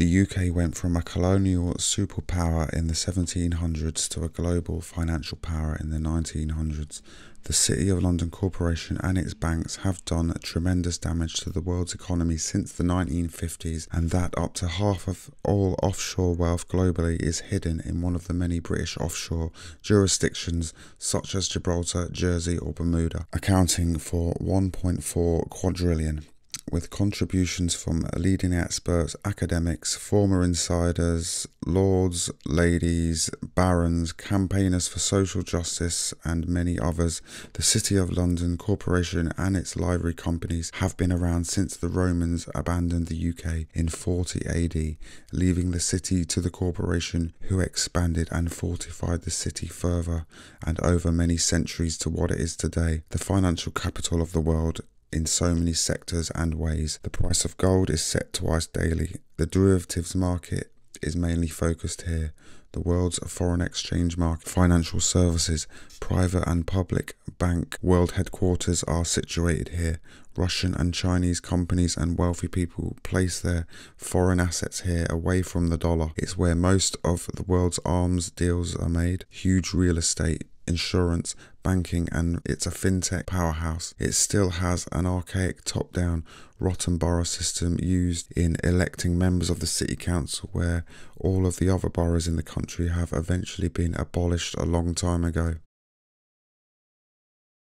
the UK went from a colonial superpower in the 1700s to a global financial power in the 1900s. The City of London Corporation and its banks have done tremendous damage to the world's economy since the 1950s, and that up to half of all offshore wealth globally is hidden in one of the many British offshore jurisdictions, such as Gibraltar, Jersey, or Bermuda, accounting for 1.4 quadrillion with contributions from leading experts, academics, former insiders, lords, ladies, barons, campaigners for social justice, and many others. The City of London Corporation and its livery companies have been around since the Romans abandoned the UK in 40 AD, leaving the city to the corporation, who expanded and fortified the city further and over many centuries to what it is today, the financial capital of the world in so many sectors and ways. The price of gold is set twice daily. The derivatives market is mainly focused here. The world's foreign exchange market, financial services, private and public, bank, world headquarters are situated here. Russian and Chinese companies and wealthy people place their foreign assets here away from the dollar. It's where most of the world's arms deals are made. Huge real estate insurance, banking, and it's a fintech powerhouse. It still has an archaic top down rotten borough system used in electing members of the city council, where all of the other boroughs in the country have eventually been abolished a long time ago.